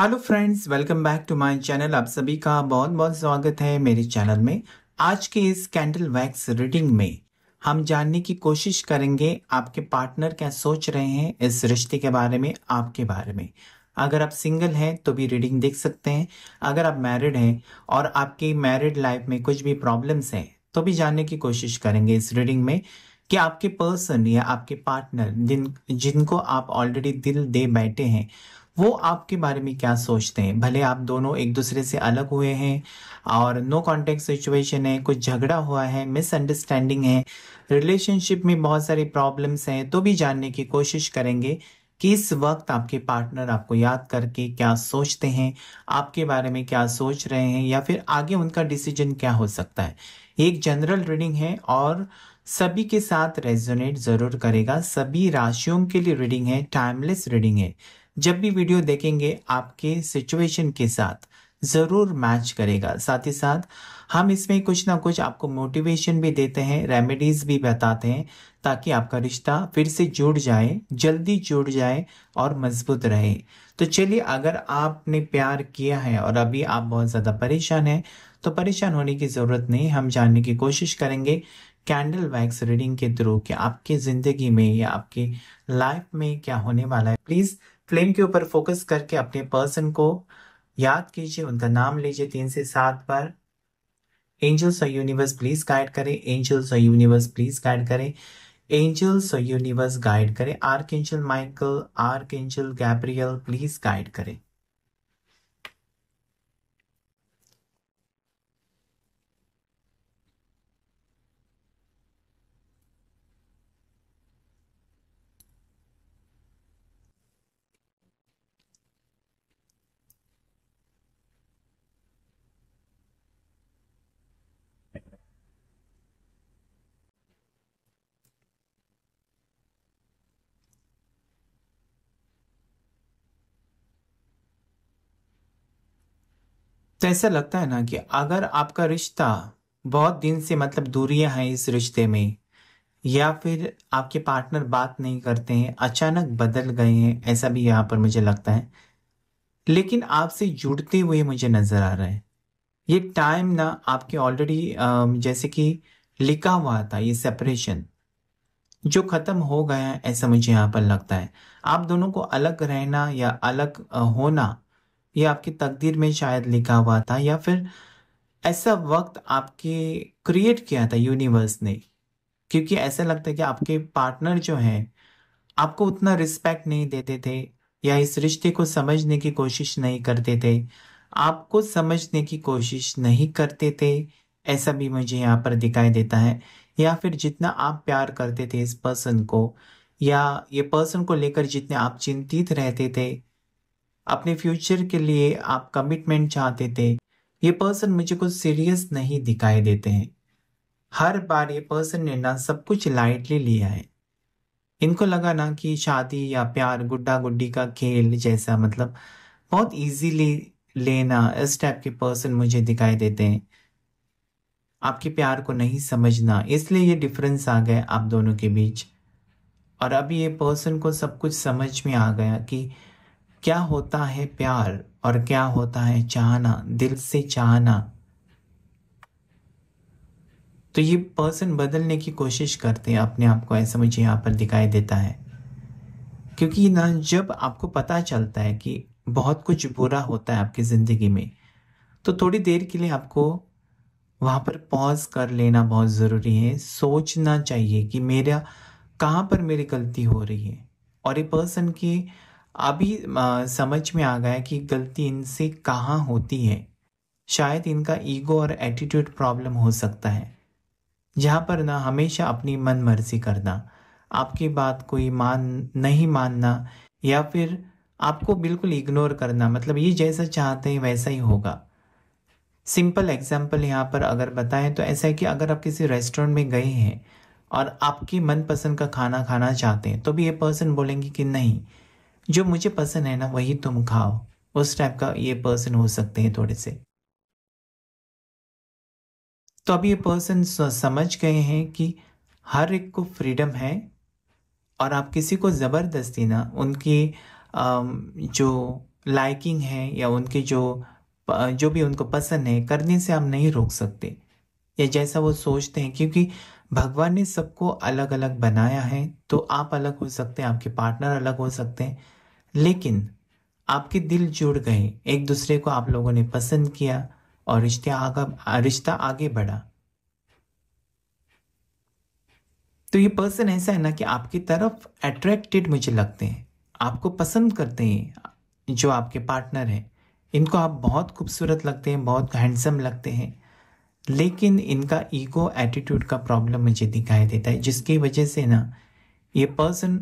hello friends welcome back to my channel आप सभी का बहुत बहुत स्वागत है मेरे चैनल में आज के इस कैंडल वैक्स रीडिंग में हम जानने की कोशिश करेंगे आपके पार्टनर क्या सोच रहे हैं इस रिश्ते के बारे में आपके बारे में अगर आप सिंगल हैं तो भी रीडिंग देख सकते हैं अगर आप मैरिड हैं और आपकी मैरिड लाइफ में कुछ भी प्रॉब्लम्स हैं तो भी जानने की कोशिश करेंगे इस रीडिंग में कि आपके पर्सन या आपके पार्टनर जिन जिनको आप ऑलरेडी दिल दे बैठे हैं वो आपके बारे में क्या सोचते हैं भले आप दोनों एक दूसरे से अलग हुए हैं और नो कॉन्टेक्ट सिचुएशन है कुछ झगड़ा हुआ है मिसअंडरस्टैंडिंग है रिलेशनशिप में बहुत सारी प्रॉब्लम्स हैं तो भी जानने की कोशिश करेंगे कि इस वक्त आपके पार्टनर आपको याद करके क्या सोचते हैं आपके बारे में क्या सोच रहे हैं या फिर आगे उनका डिसीजन क्या हो सकता है एक जनरल रीडिंग है और सभी के साथ रेजोनेट जरूर करेगा सभी राशियों के लिए रीडिंग है टाइमलेस रीडिंग है जब भी वीडियो देखेंगे आपके सिचुएशन के साथ ज़रूर मैच करेगा साथ ही साथ हम इसमें कुछ ना कुछ आपको मोटिवेशन भी देते हैं रेमेडीज़ भी बताते हैं ताकि आपका रिश्ता फिर से जुड़ जाए जल्दी जुड़ जाए और मजबूत रहे तो चलिए अगर आपने प्यार किया है और अभी आप बहुत ज़्यादा परेशान हैं तो परेशान होने की ज़रूरत नहीं हम जानने की कोशिश करेंगे कैंडल वैक्स रीडिंग के थ्रू कि आपके ज़िंदगी में या आपके लाइफ में क्या होने वाला है प्लीज़ फ्लेम के ऊपर फोकस करके अपने पर्सन को याद कीजिए उनका नाम लीजिए तीन से सात बार एंजल्स और यूनिवर्स प्लीज गाइड करें एंजल्स और यूनिवर्स प्लीज गाइड करें एंजल्स और यूनिवर्स गाइड करें archangel Michael archangel Gabriel please guide करें तो ऐसा लगता है ना कि अगर आपका रिश्ता बहुत दिन से मतलब दूरियां हैं इस रिश्ते में या फिर आपके पार्टनर बात नहीं करते हैं अचानक बदल गए हैं ऐसा भी यहाँ पर मुझे लगता है लेकिन आपसे जुड़ते हुए मुझे नज़र आ रहा है ये टाइम ना आपके ऑलरेडी जैसे कि लिखा हुआ था ये सेपरेशन जो ख़त्म हो गया ऐसा मुझे यहाँ पर लगता है आप दोनों को अलग रहना या अलग होना ये आपकी तकदीर में शायद लिखा हुआ था या फिर ऐसा वक्त आपके क्रिएट किया था यूनिवर्स ने क्योंकि ऐसा लगता है कि आपके पार्टनर जो हैं आपको उतना रिस्पेक्ट नहीं देते थे या इस रिश्ते को समझने की कोशिश नहीं करते थे आपको समझने की कोशिश नहीं करते थे ऐसा भी मुझे यहाँ पर दिखाई देता है या फिर जितना आप प्यार करते थे इस पर्सन को या ये पर्सन को लेकर जितने आप चिंतित रहते थे अपने फ्यूचर के लिए आप कमिटमेंट चाहते थे ये पर्सन मुझे कुछ सीरियस नहीं दिखाई देते हैं हर बार ये पर्सन ने ना सब कुछ लाइटली लिया है इनको लगा ना कि शादी या प्यार गुड्डा गुड्डी का खेल जैसा मतलब बहुत इजीली लेना इस टाइप के पर्सन मुझे दिखाई देते हैं आपके प्यार को नहीं समझना इसलिए ये डिफरेंस आ गया आप दोनों के बीच और अभी ये पर्सन को सब कुछ समझ में आ गया कि क्या होता है प्यार और क्या होता है चाहना दिल से चाहना तो ये पर्सन बदलने की कोशिश करते हैं अपने आप को ऐसा मुझे यहाँ पर दिखाई देता है क्योंकि ना जब आपको पता चलता है कि बहुत कुछ बुरा होता है आपकी ज़िंदगी में तो थोड़ी देर के लिए आपको वहां पर पॉज कर लेना बहुत ज़रूरी है सोचना चाहिए कि मेरा कहाँ पर मेरी गलती हो रही है और ये पर्सन की अभी समझ में आ गया कि गलती इनसे कहाँ होती है शायद इनका ईगो और एटीट्यूड प्रॉब्लम हो सकता है जहाँ पर ना हमेशा अपनी मन मर्जी करना आपकी बात कोई मान नहीं मानना या फिर आपको बिल्कुल इग्नोर करना मतलब ये जैसा चाहते हैं वैसा ही होगा सिंपल एग्जाम्पल यहाँ पर अगर बताएं तो ऐसा है कि अगर आप किसी रेस्टोरेंट में गए हैं और आपकी मनपसंद का खाना खाना चाहते हैं तो भी ये पर्सन बोलेंगे कि नहीं जो मुझे पसंद है ना वही तुम खाओ उस टाइप का ये पर्सन हो सकते हैं थोड़े से तो अब ये पर्सन समझ गए हैं कि हर एक को फ्रीडम है और आप किसी को ज़बरदस्ती ना उनकी जो लाइकिंग है या उनकी जो जो भी उनको पसंद है करने से आप नहीं रोक सकते या जैसा वो सोचते हैं क्योंकि भगवान ने सबको अलग अलग बनाया है तो आप अलग हो सकते हैं आपके पार्टनर अलग हो सकते हैं लेकिन आपके दिल जुड़ गए एक दूसरे को आप लोगों ने पसंद किया और रिश्ते रिश्ता आगे बढ़ा तो ये पर्सन ऐसा है ना कि आपकी तरफ अट्रैक्टेड मुझे लगते हैं आपको पसंद करते हैं जो आपके पार्टनर हैं इनको आप बहुत खूबसूरत लगते हैं बहुत हैंडसम लगते हैं लेकिन इनका ईगो एटीट्यूड का प्रॉब्लम मुझे दिखाई देता है जिसकी वजह से ना ये पर्सन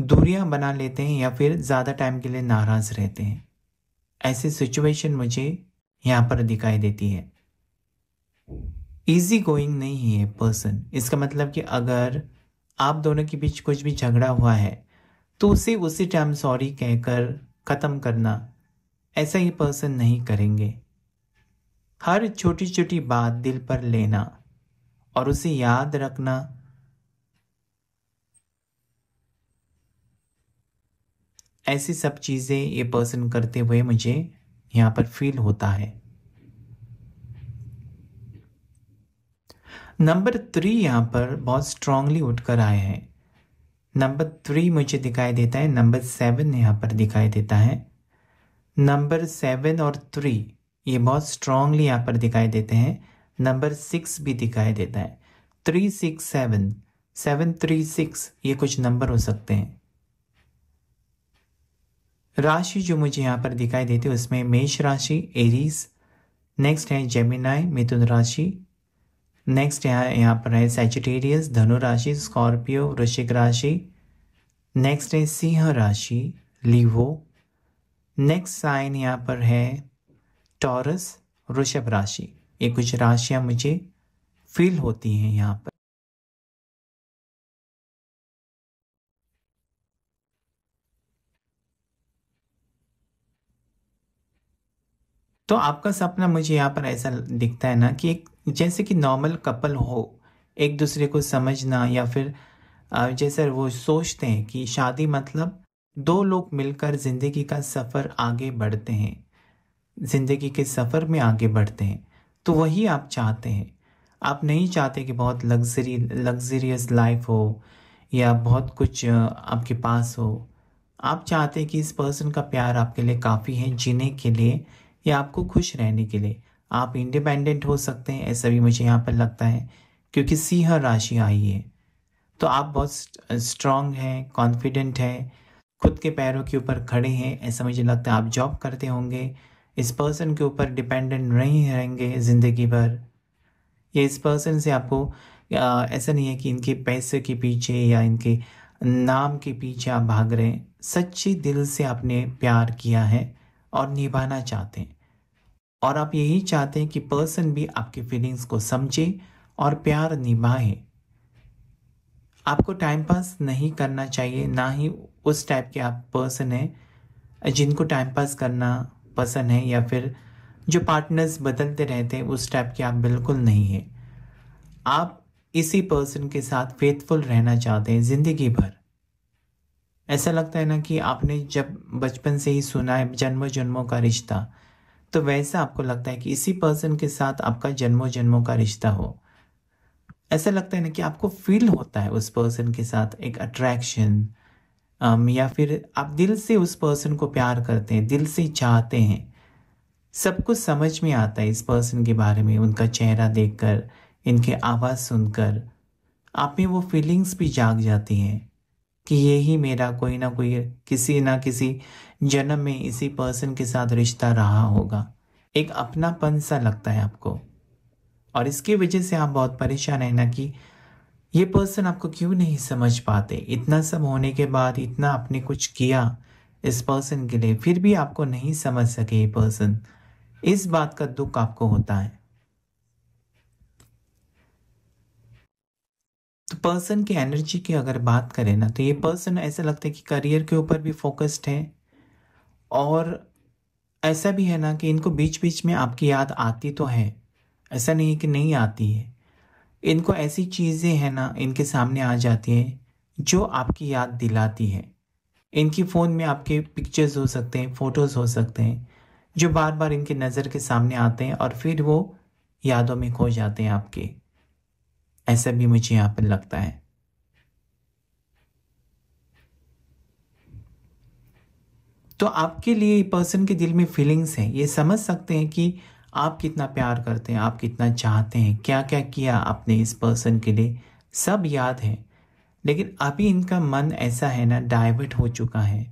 दूरियां बना लेते हैं या फिर ज़्यादा टाइम के लिए नाराज़ रहते हैं ऐसे सिचुएशन मुझे यहाँ पर दिखाई देती है ईजी गोइंग नहीं है पर्सन इसका मतलब कि अगर आप दोनों के बीच कुछ भी झगड़ा हुआ है तो उसे उसी टाइम सॉरी कहकर ख़त्म करना ऐसा ये पर्सन नहीं करेंगे हर छोटी छोटी बात दिल पर लेना और उसे याद रखना ऐसी सब चीज़ें ये पर्सन करते हुए मुझे यहाँ पर फील होता है नंबर थ्री यहाँ पर बहुत स्ट्रांगली उठकर आए हैं नंबर थ्री मुझे दिखाई देता है नंबर सेवन यहाँ पर दिखाई देता है नंबर सेवन और थ्री ये बहुत स्ट्रांगली यहाँ पर दिखाई देते हैं नंबर सिक्स भी दिखाई देता है three six seven seven three six ये कुछ नंबर हो सकते हैं राशि जो मुझे यहाँ पर दिखाई देती है उसमें मेष राशि एरीज नेक्स्ट है जेमिनाई मिथुन राशि नेक्स्ट यहाँ यहाँ पर है सेचिटेरियस धनु राशि स्कॉर्पियो वृश्चिक राशि नेक्स्ट है सिंह राशि लीवो नेक्स्ट साइन यहाँ पर है टॉरस वृषभ राशि ये कुछ राशियाँ मुझे फील होती हैं यहाँ पर तो आपका सपना मुझे यहाँ पर ऐसा दिखता है ना कि एक जैसे कि नॉर्मल कपल हो एक दूसरे को समझना या फिर जैसे वो सोचते हैं कि शादी मतलब दो लोग मिलकर ज़िंदगी का सफ़र आगे बढ़ते हैं ज़िंदगी के सफ़र में आगे बढ़ते हैं तो वही आप चाहते हैं आप नहीं चाहते कि बहुत लग्जरी लग्जरियस लाइफ हो या बहुत कुछ आपके पास हो आप चाहते हैं कि इस पर्सन का प्यार आपके लिए काफ़ी है जीने के लिए या आपको खुश रहने के लिए आप इंडिपेंडेंट हो सकते हैं ऐसा भी मुझे यहाँ पर लगता है क्योंकि सिंह राशि आई है तो आप बहुत स्ट्रांग हैं कॉन्फिडेंट हैं खुद के पैरों के ऊपर खड़े हैं ऐसा मुझे लगता है आप जॉब करते होंगे इस पर्सन के ऊपर डिपेंडेंट नहीं रहेंगे ज़िंदगी भर या इस पर्सन से आपको ऐसा नहीं है कि इनके पैसे के पीछे या इनके नाम के पीछे आप भाग रहे हैं सच्चे दिल से आपने प्यार किया है और निभाना चाहते हैं और आप यही चाहते हैं कि पर्सन भी आपकी फीलिंग्स को समझे और प्यार निभाए आपको टाइम पास नहीं करना चाहिए ना ही उस टाइप के आप पर्सन हैं जिनको टाइम पास करना पसंद है या फिर जो पार्टनर्स बदलते रहते हैं उस टाइप के आप बिल्कुल नहीं हैं आप इसी पर्सन के साथ फेथफुल रहना चाहते हैं ज़िंदगी भर ऐसा लगता है ना कि आपने जब बचपन से ही सुना है जन्मों जन्मों का रिश्ता तो वैसा आपको लगता है कि इसी पर्सन के साथ आपका जन्मों जन्मों का रिश्ता हो ऐसा लगता है ना कि आपको फील होता है उस पर्सन के साथ एक अट्रैक्शन um, या फिर आप दिल से उस पर्सन को प्यार करते हैं दिल से चाहते हैं सब कुछ समझ में आता है इस पर्सन के बारे में उनका चेहरा देखकर इनके आवाज़ सुनकर आप में वो फीलिंग्स भी जाग जाती हैं कि ये ही मेरा कोई ना कोई किसी ना किसी जन्म में इसी पर्सन के साथ रिश्ता रहा होगा एक अपनापन सा लगता है आपको और इसकी वजह से आप बहुत परेशान है ना कि ये पर्सन आपको क्यों नहीं समझ पाते इतना सब होने के बाद इतना आपने कुछ किया इस पर्सन के लिए फिर भी आपको नहीं समझ सके ये पर्सन इस बात का दुख आपको होता है पर्सन की एनर्जी की अगर बात करें ना तो ये पर्सन ऐसा लगता है कि करियर के ऊपर भी फोकस्ड है और ऐसा भी है ना कि इनको बीच बीच में आपकी याद आती तो है ऐसा नहीं कि नहीं आती है इनको ऐसी चीज़ें हैं ना इनके सामने आ जाती हैं जो आपकी याद दिलाती है इनकी फ़ोन में आपके पिक्चर्स हो सकते हैं फ़ोटोज़ हो सकते हैं जो बार बार इनके नज़र के सामने आते हैं और फिर वो यादों में खो जाते हैं आपके ऐसा भी मुझे यहां पर लगता है तो आपके लिए पर्सन के दिल में फीलिंग्स हैं ये समझ सकते हैं कि आप कितना प्यार करते हैं आप कितना चाहते हैं क्या क्या किया आपने इस पर्सन के लिए सब याद है लेकिन अभी इनका मन ऐसा है ना डाइवर्ट हो चुका है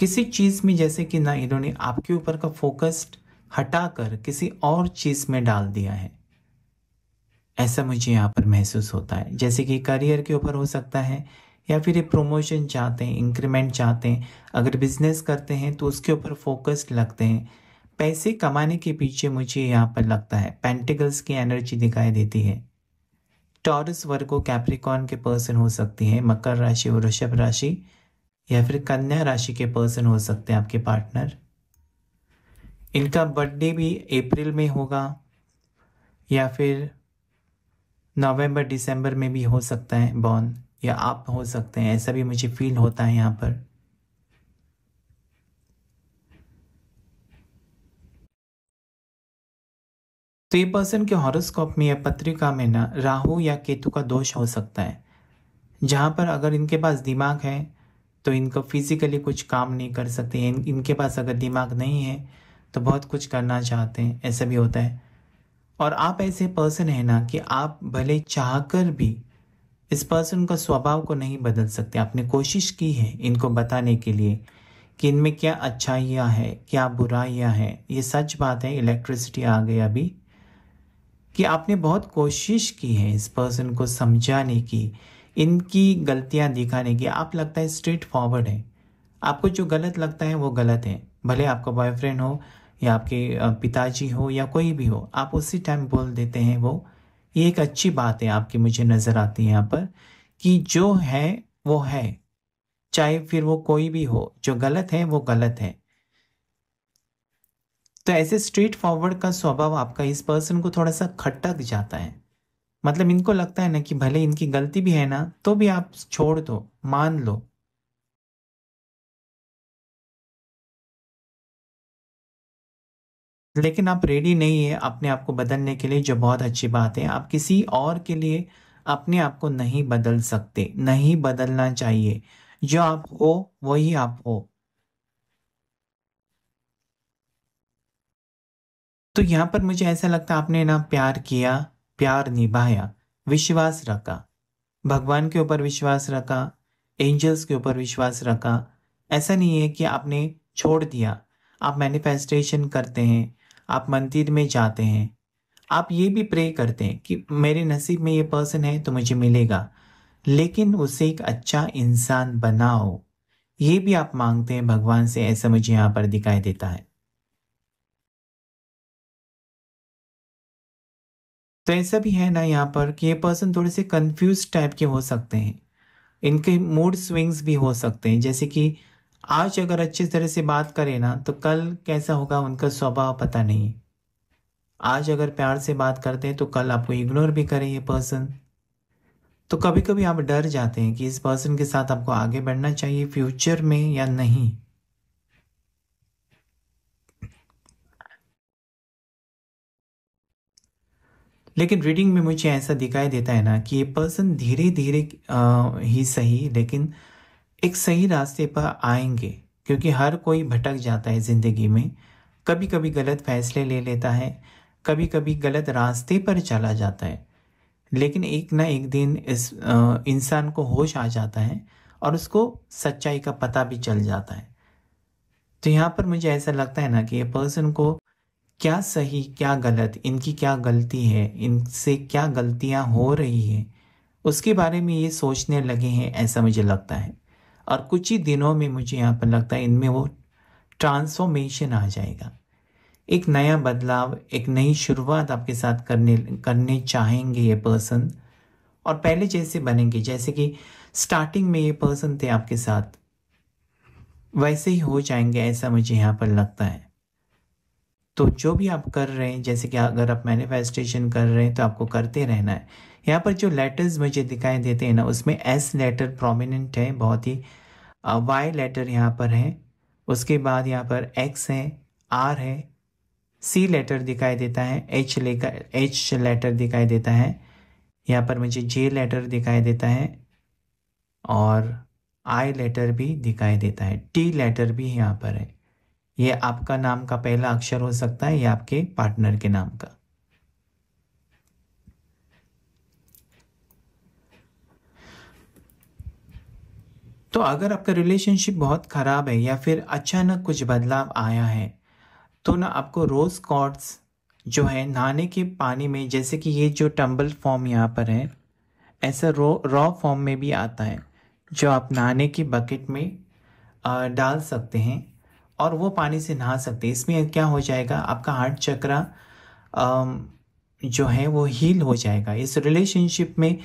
किसी चीज़ में जैसे कि ना इन्होंने आपके ऊपर का फोकस हटाकर किसी और चीज़ में डाल दिया है ऐसा मुझे यहाँ पर महसूस होता है जैसे कि करियर के ऊपर हो सकता है या फिर ये प्रोमोशन चाहते हैं इंक्रीमेंट चाहते हैं अगर बिजनेस करते हैं तो उसके ऊपर फोकस लगते हैं पैसे कमाने के पीछे मुझे यहाँ पर लगता है पेंटिकल्स की एनर्जी दिखाई देती है टॉरस वर्गो कैप्रिकॉन के पर्सन हो सकती है मकर राशि और वृषभ राशि या फिर कन्या राशि के पर्सन हो सकते हैं आपके पार्टनर इनका बर्थडे भी अप्रैल में होगा या फिर नवंबर दिसंबर में भी हो सकता है बॉर्न या आप हो सकते हैं ऐसा भी मुझे फील होता है यहाँ पर तो ये पर्सन के हॉरोस्कोप में या पत्रिका में ना राहु या केतु का दोष हो सकता है जहाँ पर अगर इनके पास दिमाग है तो इनको फिजिकली कुछ काम नहीं कर सकते इन, इनके पास अगर दिमाग नहीं है तो बहुत कुछ करना चाहते हैं ऐसा भी होता है और आप ऐसे पर्सन है ना कि आप भले चाह कर भी इस पर्सन का स्वभाव को नहीं बदल सकते आपने कोशिश की है इनको बताने के लिए कि इनमें क्या अच्छाइयाँ है क्या बुराइयाँ है ये सच बात है इलेक्ट्रिसिटी आ गई अभी कि आपने बहुत कोशिश की है इस पर्सन को समझाने की इनकी गलतियाँ दिखाने की आप लगता है स्ट्रेट फॉरवर्ड है आपको जो गलत लगता है वो गलत है भले आपका बॉयफ्रेंड हो या आपके पिताजी हो या कोई भी हो आप उसी टाइम बोल देते हैं वो ये एक अच्छी बात है आपकी मुझे नज़र आती है यहाँ पर कि जो है वो है चाहे फिर वो कोई भी हो जो गलत है वो गलत है तो ऐसे स्ट्रेट फॉरवर्ड का स्वभाव आपका इस पर्सन को थोड़ा सा खटक जाता है मतलब इनको लगता है ना कि भले इनकी गलती भी है ना तो भी आप छोड़ दो मान लो लेकिन आप रेडी नहीं है अपने आप को बदलने के लिए जो बहुत अच्छी बात है आप किसी और के लिए अपने आप को नहीं बदल सकते नहीं बदलना चाहिए जो आप हो वही आप हो तो यहां पर मुझे ऐसा लगता आपने ना प्यार किया प्यार निभाया विश्वास रखा भगवान के ऊपर विश्वास रखा एंजल्स के ऊपर विश्वास रखा ऐसा नहीं है कि आपने छोड़ दिया आप मैनिफेस्टेशन करते हैं आप मंदिर में जाते हैं आप ये भी प्रे करते हैं कि मेरे नसीब में ये पर्सन है तो मुझे मिलेगा लेकिन उसे एक अच्छा इंसान बनाओ ये भी आप मांगते हैं भगवान से ऐसा मुझे यहाँ पर दिखाई देता है तो ऐसा भी है ना यहाँ पर कि ये पर्सन थोड़े से कंफ्यूज टाइप के हो सकते हैं इनके मूड स्विंग्स भी हो सकते हैं जैसे कि आज अगर अच्छी तरह से बात करें ना तो कल कैसा होगा उनका स्वभाव पता नहीं आज अगर प्यार से बात करते हैं तो कल आपको इग्नोर भी करें ये पर्सन तो कभी कभी आप डर जाते हैं कि इस पर्सन के साथ आपको आगे बढ़ना चाहिए फ्यूचर में या नहीं लेकिन रीडिंग में मुझे ऐसा दिखाई देता है ना कि ये पर्सन धीरे धीरे ही सही लेकिन एक सही रास्ते पर आएंगे क्योंकि हर कोई भटक जाता है ज़िंदगी में कभी कभी गलत फैसले ले लेता है कभी कभी गलत रास्ते पर चला जाता है लेकिन एक ना एक दिन इस इंसान को होश आ जाता है और उसको सच्चाई का पता भी चल जाता है तो यहाँ पर मुझे ऐसा लगता है ना कि ये पर्सन को क्या सही क्या गलत इनकी क्या गलती है इनसे क्या गलतियाँ हो रही है उसके बारे में ये सोचने लगे हैं ऐसा मुझे लगता है और कुछ ही दिनों में मुझे यहाँ पर लगता है इनमें वो ट्रांसफॉर्मेशन आ जाएगा एक नया बदलाव एक नई शुरुआत आपके साथ करने करने चाहेंगे ये पर्सन और पहले जैसे बनेंगे जैसे कि स्टार्टिंग में ये पर्सन थे आपके साथ वैसे ही हो जाएंगे ऐसा मुझे यहाँ पर लगता है तो जो भी आप कर रहे हैं जैसे कि अगर आप मैनिफेस्टेशन कर रहे हैं तो आपको करते रहना है यहाँ पर जो लेटर्स मुझे दिखाई देते हैं ना उसमें एस लेटर प्रोमिनेंट है बहुत ही वाई लेटर यहाँ पर है उसके बाद यहाँ पर एक्स है आर है सी लेटर दिखाई देता है एच लेकर एच लेटर दिखाई देता है यहाँ पर मुझे जे लेटर दिखाई देता है और आई लेटर भी दिखाई देता है टी लेटर भी यहाँ पर है ये आपका नाम का पहला अक्षर हो सकता है या आपके पार्टनर के नाम का तो अगर आपका रिलेशनशिप बहुत ख़राब है या फिर अचानक कुछ बदलाव आया है तो ना आपको रोज़ कॉर्ड्स जो है नहाने के पानी में जैसे कि ये जो टम्बल फॉर्म यहाँ पर है ऐसा रो रॉ फॉर्म में भी आता है जो आप नहाने के बकेट में आ, डाल सकते हैं और वो पानी से नहा सकते हैं इसमें क्या हो जाएगा आपका हार्ट चक्रा जो है वो हील हो जाएगा इस रिलेशनशिप में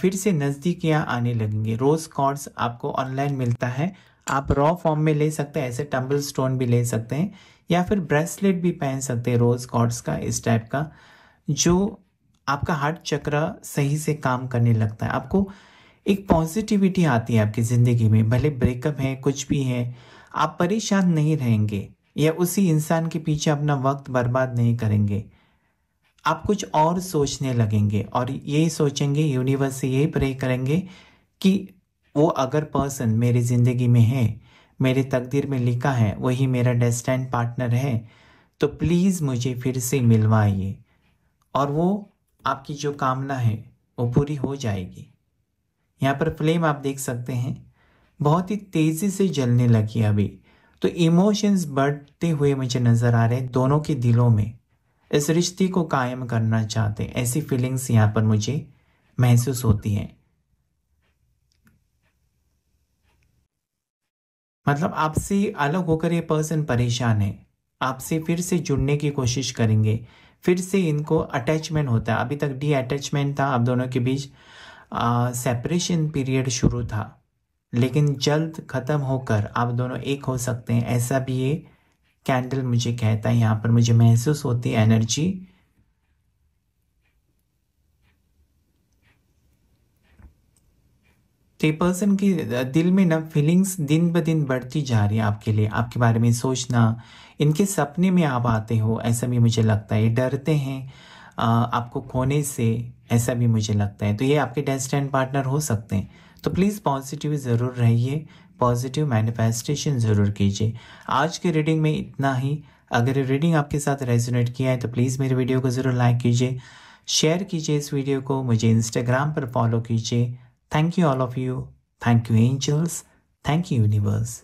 फिर से नज़दीकियाँ आने लगेंगी रोज़ कॉर्ड्स आपको ऑनलाइन मिलता है आप रॉ फॉर्म में ले सकते हैं ऐसे टम्बल स्टोन भी ले सकते हैं या फिर ब्रेसलेट भी पहन सकते हैं रोज़ कॉर्ड्स का इस टाइप का जो आपका हार्ट चक्र सही से काम करने लगता है आपको एक पॉजिटिविटी आती है आपकी ज़िंदगी में भले ब्रेकअप है कुछ भी है आप परेशान नहीं रहेंगे या उसी इंसान के पीछे अपना वक्त बर्बाद नहीं करेंगे आप कुछ और सोचने लगेंगे और यही सोचेंगे यूनिवर्स से यही प्रे करेंगे कि वो अगर पर्सन मेरी ज़िंदगी में है मेरे तकदीर में लिखा है वही मेरा डेस्टाइंड पार्टनर है तो प्लीज़ मुझे फिर से मिलवाइए और वो आपकी जो कामना है वो पूरी हो जाएगी यहाँ पर फ्लेम आप देख सकते हैं बहुत ही तेज़ी से जलने लगी अभी तो इमोशंस बढ़ते हुए मुझे नज़र आ रहे हैं दोनों के दिलों में इस रिश्ते को कायम करना चाहते ऐसी फीलिंग्स यहाँ पर मुझे महसूस होती है मतलब आपसे अलग होकर ये पर्सन परेशान है आपसे फिर से जुड़ने की कोशिश करेंगे फिर से इनको अटैचमेंट होता है अभी तक डी अटैचमेंट था आप दोनों के बीच सेपरेशन पीरियड शुरू था लेकिन जल्द ख़त्म होकर आप दोनों एक हो सकते हैं ऐसा भी ये कैंडल मुझे कहता है यहाँ पर मुझे महसूस होती है एनर्जी तो पर्सन के दिल में ना फीलिंग्स दिन ब दिन बढ़ती जा रही है आपके लिए आपके बारे में सोचना इनके सपने में आप आते हो ऐसा भी मुझे लगता है ये डरते हैं आपको खोने से ऐसा भी मुझे लगता है तो ये आपके डेस्टेंट पार्टनर हो सकते हैं तो प्लीज़ पॉजिटिव ज़रूर रहिए पॉजिटिव मैनिफेस्टेशन ज़रूर कीजिए आज के रीडिंग में इतना ही अगर रीडिंग आपके साथ रेजोनेट किया है तो प्लीज़ मेरे वीडियो को ज़रूर लाइक कीजिए शेयर कीजिए इस वीडियो को मुझे इंस्टाग्राम पर फॉलो कीजिए thank you all of you thank you angels thank you universe